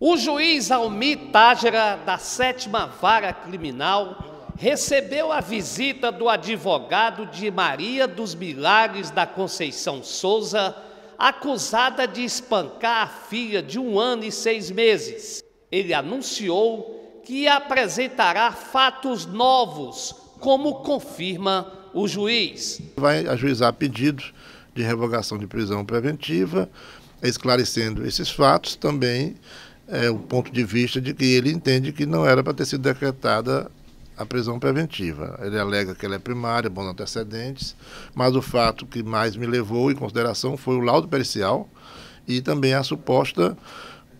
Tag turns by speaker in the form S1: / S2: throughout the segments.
S1: O juiz Almi Tágera, da sétima vara criminal, recebeu a visita do advogado de Maria dos Milagres da Conceição Souza, acusada de espancar a filha de um ano e seis meses. Ele anunciou que apresentará fatos novos, como confirma o juiz.
S2: Vai ajuizar pedidos de revogação de prisão preventiva, esclarecendo esses fatos também é, o ponto de vista de que ele entende que não era para ter sido decretada a prisão preventiva. Ele alega que ela é primária, bons antecedentes, mas o fato que mais me levou em consideração foi o laudo pericial e também a suposta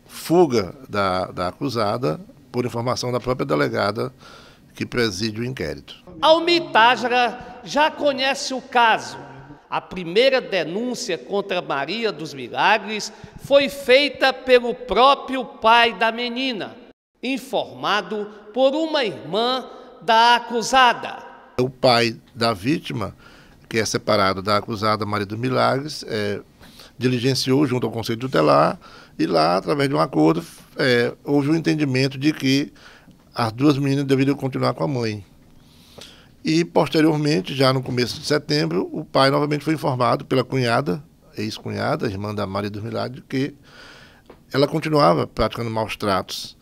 S2: fuga da, da acusada por informação da própria delegada que preside o inquérito.
S1: A Almir já conhece o caso a primeira denúncia contra Maria dos Milagres foi feita pelo próprio pai da menina, informado por uma irmã da acusada.
S2: O pai da vítima, que é separado da acusada Maria dos Milagres, é, diligenciou junto ao Conselho Tutelar e lá, através de um acordo, é, houve o um entendimento de que as duas meninas deveriam continuar com a mãe. E, posteriormente, já no começo de setembro, o pai novamente foi informado pela cunhada, ex-cunhada, irmã da Maria dos Milagres, que ela continuava praticando maus tratos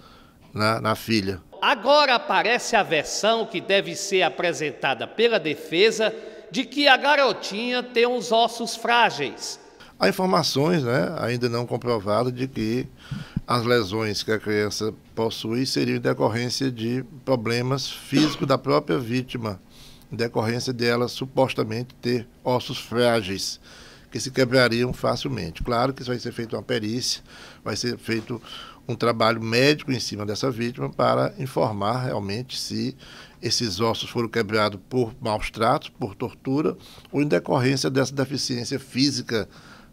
S2: na, na filha.
S1: Agora aparece a versão que deve ser apresentada pela defesa de que a garotinha tem os ossos frágeis.
S2: Há informações, né, ainda não comprovadas, de que as lesões que a criança possui seriam em decorrência de problemas físicos da própria vítima, em decorrência dela supostamente ter ossos frágeis que se quebrariam facilmente. Claro que isso vai ser feito uma perícia, vai ser feito um trabalho médico em cima dessa vítima para informar realmente se esses ossos foram quebrados por maus tratos, por tortura ou em decorrência dessa deficiência física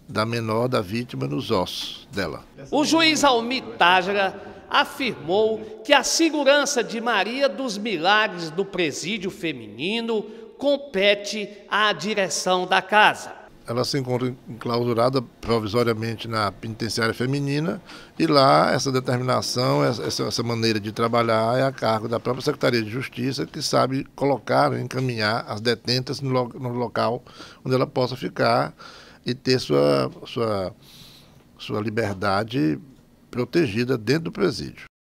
S2: da menor da vítima nos ossos dela.
S1: O juiz Almitágera afirmou que a segurança de Maria dos Milagres do presídio feminino compete à direção da casa.
S2: Ela se encontra enclausurada provisoriamente na penitenciária feminina e lá essa determinação, essa, maneira de trabalhar é a cargo da própria Secretaria de Justiça, que sabe colocar, encaminhar as detentas no local onde ela possa ficar e ter sua, sua, sua liberdade protegida dentro do presídio.